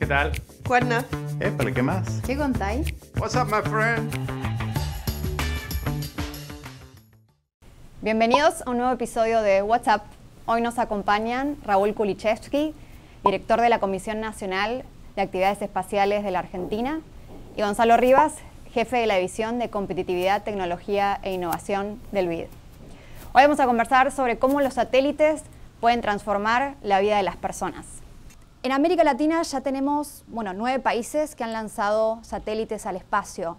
¿Qué tal? Cuerna. Eh, ¿para qué más? ¿Qué contáis? What's up, my friend? Bienvenidos a un nuevo episodio de WhatsApp. Hoy nos acompañan Raúl Kulichewski, director de la Comisión Nacional de Actividades Espaciales de la Argentina, y Gonzalo Rivas, jefe de la División de Competitividad, Tecnología e Innovación del BID. Hoy vamos a conversar sobre cómo los satélites pueden transformar la vida de las personas. En América Latina ya tenemos, bueno, nueve países que han lanzado satélites al espacio.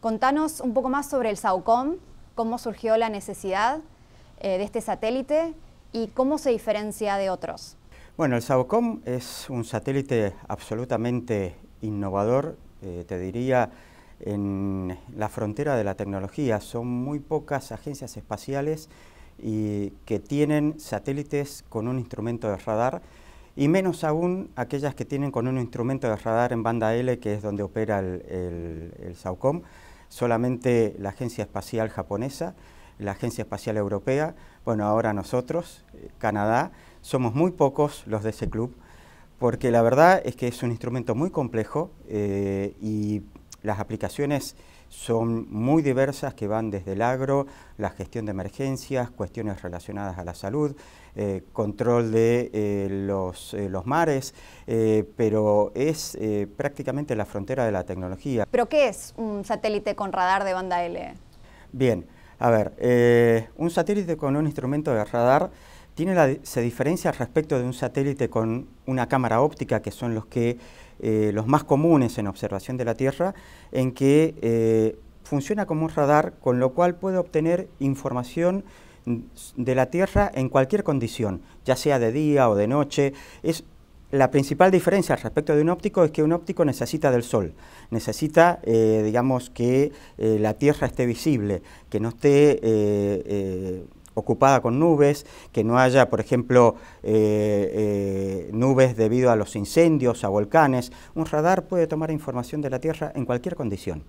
Contanos un poco más sobre el SAOCOM, cómo surgió la necesidad eh, de este satélite y cómo se diferencia de otros. Bueno, el SAOCOM es un satélite absolutamente innovador, eh, te diría, en la frontera de la tecnología. Son muy pocas agencias espaciales y que tienen satélites con un instrumento de radar y menos aún aquellas que tienen con un instrumento de radar en banda L, que es donde opera el, SAOCOM, solamente la Agencia Espacial Japonesa, la Agencia Espacial Europea, bueno, ahora nosotros, eh, Canadá, somos muy pocos los de ese club, porque la verdad es que es un instrumento muy complejo eh, y las aplicaciones son muy diversas que van desde el agro, la gestión de emergencias, cuestiones relacionadas a la salud, eh, control de eh, los, eh, los, mares, pero es prácticamente la frontera de la tecnología. ¿Pero qué es un satélite con radar de banda L? Bien, a ver, un satélite con un instrumento de radar tiene la, se diferencia respecto de un satélite con una cámara óptica, que son los, que, eh, los más comunes en observación de la Tierra, en que eh, funciona como un radar, con lo cual puede obtener información de la Tierra en cualquier condición, ya sea de día o de noche. Es, la principal diferencia respecto de un óptico es que un óptico necesita del sol, necesita, eh, digamos, que la Tierra esté visible, que no esté ocupada con nubes, que no haya, por ejemplo, eh, eh, nubes debido a los incendios, a volcanes. Un radar puede tomar información de la Tierra en cualquier condición.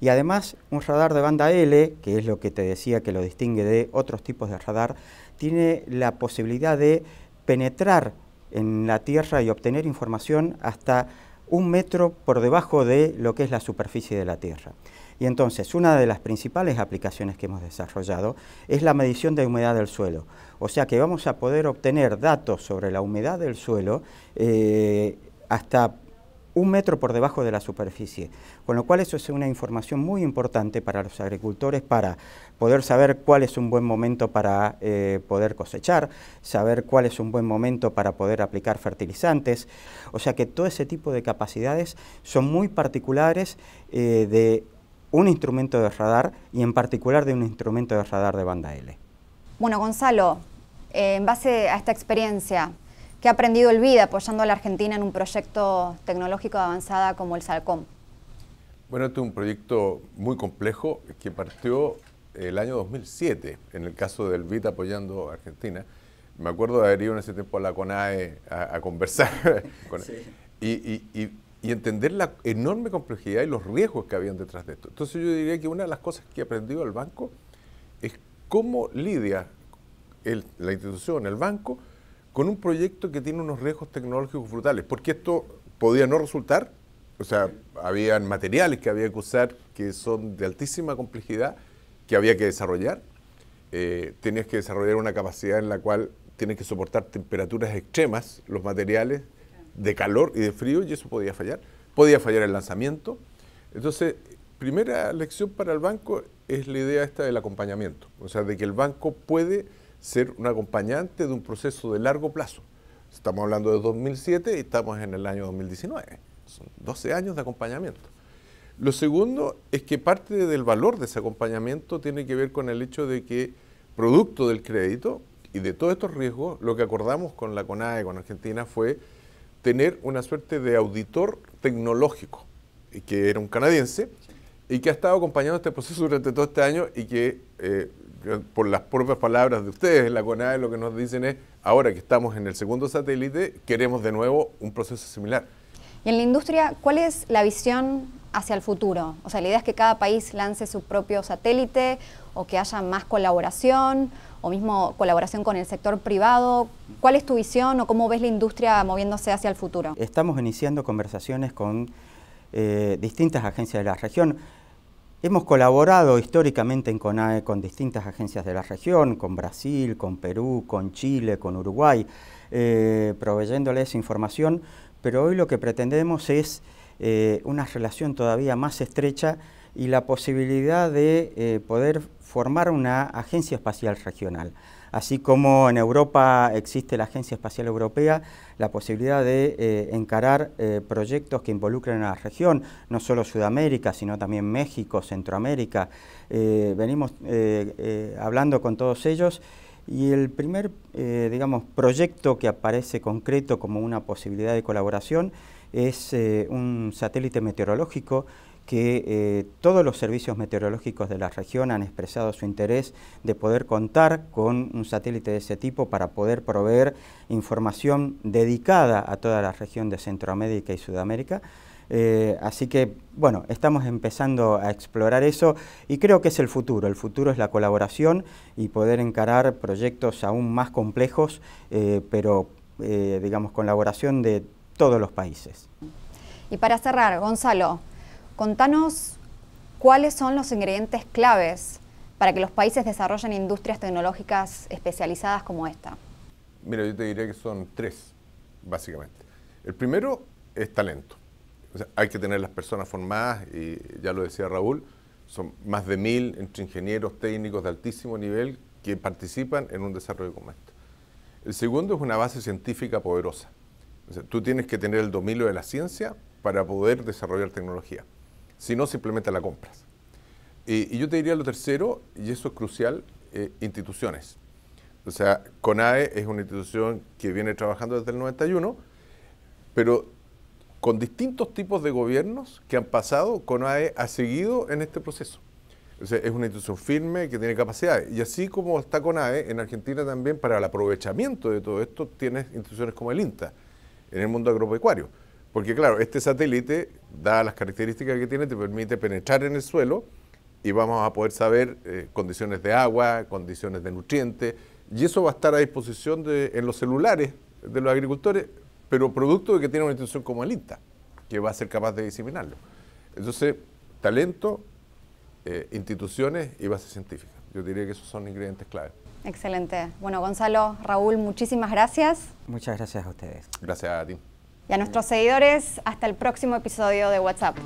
Y además, un radar de banda L, que es lo que te decía que lo distingue de otros tipos de radar, tiene la posibilidad de penetrar en la Tierra y obtener información hasta un metro por debajo de lo que es la superficie de la Tierra. Y entonces, una de las principales aplicaciones que hemos desarrollado es la medición de humedad del suelo. O sea que vamos a poder obtener datos sobre la humedad del suelo eh, hasta un metro por debajo de la superficie, con lo cual eso es una información muy importante para los agricultores para poder saber cuál es un buen momento para eh, poder cosechar, saber cuál es un buen momento para poder aplicar fertilizantes, o sea que todo ese tipo de capacidades son muy particulares eh, de un instrumento de radar y en particular de un instrumento de radar de banda L. Bueno, Gonzalo, en base a esta experiencia, ¿Qué ha aprendido el BID apoyando a la Argentina en un proyecto tecnológico avanzada como el SALCOM? Bueno, este es un proyecto muy complejo que partió el año 2007, en el caso del BID apoyando a Argentina. Me acuerdo de haber ido en ese tiempo a la CONAE a, conversar y, entender la enorme complejidad y los riesgos que habían detrás de esto. Entonces yo diría que una de las cosas que ha aprendido el banco es cómo lidia la institución, el banco, con un proyecto que tiene unos riesgos tecnológicos frutales. porque esto podía no resultar, o sea, habían materiales que había que usar que son de altísima complejidad, que había que desarrollar, eh, tenías que desarrollar una capacidad en la cual tienes que soportar temperaturas extremas, los materiales de calor y de frío, y eso podía fallar, podía fallar el lanzamiento. Entonces, primera lección para el banco es la idea esta del acompañamiento, o sea, de que el banco puede ser un acompañante de un proceso de largo plazo. Estamos hablando de 2007 y estamos en el año 2019. Son 12 años de acompañamiento. Lo segundo es que parte del valor de ese acompañamiento tiene que ver con el hecho de que, producto del crédito y de todos estos riesgos, lo que acordamos con la CONAE, con Argentina, fue tener una suerte de auditor tecnológico, que era un canadiense, y que ha estado acompañando este proceso durante todo este año y que eh, eh, por las propias palabras de ustedes, la CONAE lo que nos dicen es, ahora que estamos en el segundo satélite, queremos de nuevo un proceso similar. Y en la industria, ¿cuál es la visión hacia el futuro? O sea, la idea es que cada país lance su propio satélite o que haya más colaboración o mismo colaboración con el sector privado. ¿Cuál es tu visión o cómo ves la industria moviéndose hacia el futuro? Estamos iniciando conversaciones con eh, distintas agencias de la región. Hemos colaborado históricamente en CONAE con distintas agencias de la región, con Brasil, con Perú, con Chile, con Uruguay, eh, proveyéndoles información, pero hoy lo que pretendemos es eh, una relación todavía más estrecha y la posibilidad de eh, poder formar una agencia espacial regional. Así como en Europa existe la Agencia Espacial Europea, la posibilidad de eh, encarar eh, proyectos que involucren a la región, no solo Sudamérica, sino también México, Centroamérica. Eh, venimos hablando con todos ellos y el primer, digamos, proyecto que aparece concreto como una posibilidad de colaboración es un satélite meteorológico que eh, todos los servicios meteorológicos de la región han expresado su interés de poder contar con un satélite de ese tipo para poder proveer información dedicada a toda la región de Centroamérica y Sudamérica. Eh, así que, bueno, estamos empezando a explorar eso y creo que es el futuro. El futuro es la colaboración y poder encarar proyectos aún más complejos, eh, pero, digamos, colaboración de todos los países. Y para cerrar, Gonzalo, Contanos cuáles son los ingredientes claves para que los países desarrollen industrias tecnológicas especializadas como esta. Mira, yo te diría que son tres, básicamente. El primero es talento. hay que tener las personas formadas, y ya lo decía Raúl, son más de mil entre ingenieros técnicos de altísimo nivel que participan en un desarrollo como este. El segundo es una base científica poderosa. tú tienes que tener el dominio de la ciencia para poder desarrollar tecnología sino simplemente la compras. Y, yo te diría lo tercero, y eso es crucial, eh, instituciones. O sea, CONAE es una institución que viene trabajando desde el 91, pero con distintos tipos de gobiernos que han pasado, CONAE ha seguido en este proceso. O sea, es una institución firme que tiene capacidades. Y así como está CONAE, en Argentina también para el aprovechamiento de todo esto tienes instituciones como el INTA, en el mundo agropecuario. Porque claro, este satélite, dadas las características que tiene, te permite penetrar en el suelo y vamos a poder saber eh, condiciones de agua, condiciones de nutrientes, y eso va a estar a disposición de, en los celulares de los agricultores, pero producto de que tiene una institución como el INTA, que va a ser capaz de diseminarlo. Entonces, talento, eh, instituciones y base científica. Yo diría que esos son ingredientes clave. Excelente. Bueno, Gonzalo, Raúl, muchísimas gracias. Muchas gracias a ustedes. Gracias a ti. Y a nuestros seguidores, hasta el próximo episodio de WhatsApp.